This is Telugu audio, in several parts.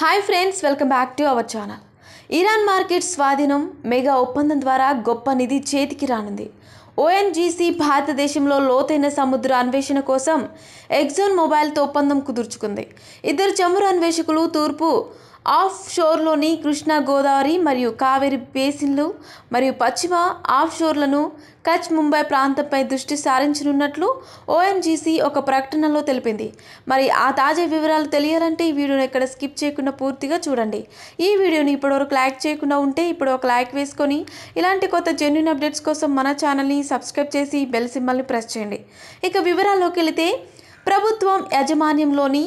hi friends welcome back to our channel Iran market స్వాధీనం మెగా ఒప్పందం ద్వారా గొప్ప నిధి చేతికి రానుంది ఓఎన్జీసీ భారతదేశంలో లోతైన సముద్ర అన్వేషణ కోసం ఎగ్జోన్ మొబైల్తో ఒప్పందం కుదుర్చుకుంది ఇద్దరు చమురు అన్వేషకులు తూర్పు ఆఫ్ షోర్లోని కృష్ణా గోదావరి మరియు కావేరి బేసిన్లు మరియు పశ్చిమ ఆఫ్ షోర్లను కచ్ ముంబై ప్రాంతంపై దృష్టి సారించనున్నట్లు ఓఎన్జీసీ ఒక ప్రకటనలో తెలిపింది మరి ఆ తాజా వివరాలు తెలియాలంటే ఈ వీడియోని ఇక్కడ స్కిప్ చేయకుండా పూర్తిగా చూడండి ఈ వీడియోని ఇప్పటివరకు లైక్ చేయకుండా ఉంటే ఇప్పుడు ఒక లైక్ వేసుకొని ఇలాంటి కొత్త జెన్యున్ అప్డేట్స్ కోసం మన ఛానల్ని సబ్స్క్రైబ్ చేసి బెల్ సింబల్ని ప్రెస్ చేయండి ఇక వివరాల్లోకి వెళితే ప్రభుత్వం యాజమాన్యంలోని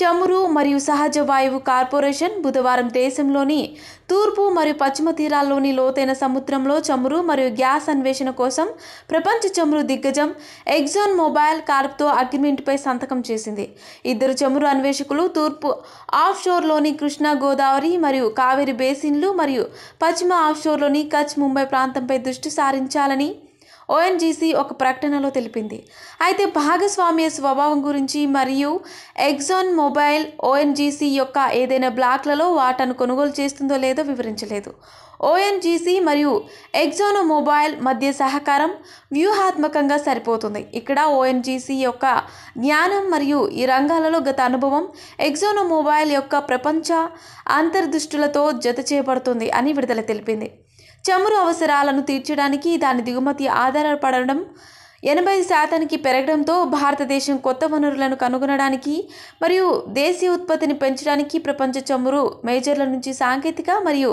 చమురు మరియు సహజ వాయువు కార్పొరేషన్ బుధవారం దేశంలోని తూర్పు మరియు పశ్చిమ తీరాల్లోని లోతైన సముద్రంలో చమురు మరియు గ్యాస్ అన్వేషణ కోసం ప్రపంచ చమురు దిగ్గజం ఎగ్జాన్ మొబైల్ కార్ప్తో అగ్రిమెంట్పై సంతకం చేసింది ఇద్దరు చమురు అన్వేషకులు తూర్పు ఆఫ్షోర్లోని కృష్ణా గోదావరి మరియు కావేరి బేసిన్లు మరియు పశ్చిమ ఆఫ్షోర్లోని కచ్ ముంబై ప్రాంతంపై దృష్టి సారించాలని ఓఎన్జీసీ ఒక ప్రకటనలో తెలిపింది అయితే భాగస్వామ్య స్వభావం గురించి మరియు ఎగ్జాన్ మొబైల్ ఓఎన్జీసీ యొక్క ఏదైనా బ్లాక్లలో వాటను కొనుగోలు చేస్తుందో లేదో వివరించలేదు ఓఎన్జీసీ మరియు ఎగ్జానో మొబైల్ మధ్య సహకారం వ్యూహాత్మకంగా సరిపోతుంది ఇక్కడ ఓఎన్జీసీ యొక్క జ్ఞానం మరియు ఈ రంగాలలో గత అనుభవం ఎగ్జానో మొబైల్ యొక్క ప్రపంచ అంతర్దృష్టులతో జత చేయబడుతుంది అని విడుదల తెలిపింది చమురు అవసరాలను తీర్చడానికి దాని దిగుమతి ఆధారపడడం ఎనభై శాతానికి పెరగడంతో భారతదేశం కొత్త వనరులను కనుగొనడానికి మరియు దేశీయ ఉత్పత్తిని పెంచడానికి ప్రపంచ చమురు మేజర్ల నుంచి సాంకేతిక మరియు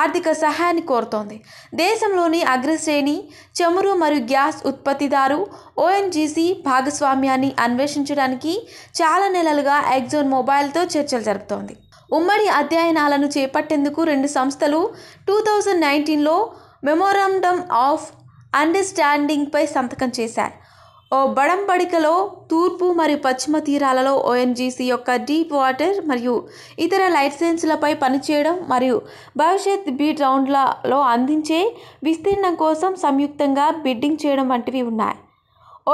ఆర్థిక సహాయాన్ని కోరుతోంది దేశంలోని అగ్రశ్రేణి చమురు మరియు గ్యాస్ ఉత్పత్తిదారు ఓఎన్జీసీ భాగస్వామ్యాన్ని అన్వేషించడానికి చాలా నెలలుగా ఎగ్జోన్ మొబైల్తో చర్చలు జరుపుతోంది ఉమ్మడి అధ్యయనాలను చేపట్టేందుకు రెండు సంస్థలు టూ థౌజండ్ నైన్టీన్లో మెమోరాండమ్ ఆఫ్ అండర్స్టాండింగ్పై సంతకం చేశారు ఓ బడంబడికలో తూర్పు మరియు పశ్చిమ తీరాలలో ఓఎన్జీసీ యొక్క డీప్ వాటర్ మరియు ఇతర లైసెన్సులపై పనిచేయడం మరియు భవిష్యత్ బీడ్ రౌండ్లలో అందించే విస్తీర్ణం కోసం సంయుక్తంగా బిడ్డింగ్ చేయడం వంటివి ఉన్నాయి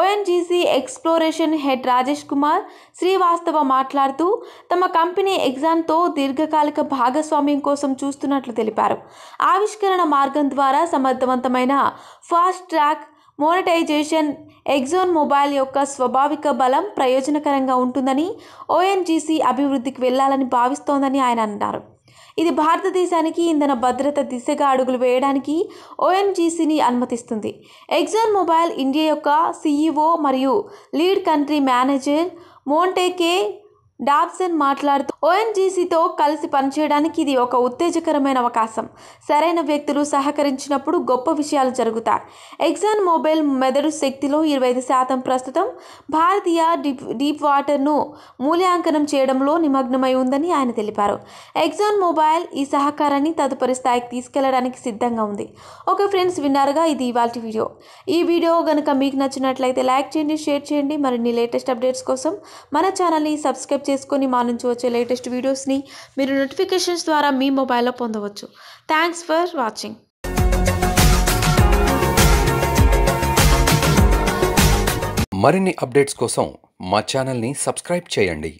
ONGC exploration head Rajesh Kumar Srivastava మాట్లాడుతూ తమ కంపెనీ ఎగ్జామ్తో దీర్ఘకాలిక భాగస్వామ్యం కోసం చూస్తున్నట్లు తెలిపారు ఆవిష్కరణ మార్గం ద్వారా సమర్థవంతమైన fast track monetization Exxon Mobil యొక్క స్వాభావిక బలం ప్రయోజనకరంగా ఉంటుందని ఓఎన్జీసీ అభివృద్ధికి వెళ్లాలని భావిస్తోందని ఆయన అన్నారు ఇది భారతదేశానికి ఇంధన భద్రత దిశగా అడుగులు వేయడానికి ఓఎన్జీసీని అనుమతిస్తుంది ఎగ్జాన్ మొబైల్ ఇండియా యొక్క సీఈఓ e మరియు lead country manager Monte Dobson మాట్లాడుతూ ఓఎన్జీసీతో కలిసి పనిచేయడానికి ఇది ఒక ఉత్తేజకరమైన అవకాశం సరైన వ్యక్తులు సహకరించినప్పుడు గొప్ప విషయాలు జరుగుతాయి ఎగ్జాన్ మొబైల్ మెదడు శక్తిలో ఇరవై ఐదు శాతం ప్రస్తుతం భారతీయ డీప్ డీప్ వాటర్ను మూల్యాంకనం చేయడంలో నిమగ్నమై ఉందని ఆయన తెలిపారు ఎగ్జాన్ మొబైల్ ఈ సహకారాన్ని తదుపరి స్థాయికి తీసుకెళ్లడానికి సిద్ధంగా ఉంది ఓకే ఫ్రెండ్స్ విన్నారుగా ఇది ఇవాళ వీడియో ఈ వీడియో కనుక మీకు నచ్చినట్లయితే లైక్ చేయండి షేర్ చేయండి మరిన్ని లేటెస్ట్ అప్డేట్స్ కోసం మన ఛానల్ని సబ్స్క్రైబ్ చేసుకొని మా నుంచి వచ్చే లేటెస్ట్ వీడియోస్ని మీరు నోటిఫికేషన్స్ ద్వారా మీ మొబైల్లో పొందవచ్చు థ్యాంక్స్ ఫర్ వాచింగ్ మరిన్ని అప్డేట్స్ కోసం మా ఛానల్ని సబ్స్క్రైబ్ చేయండి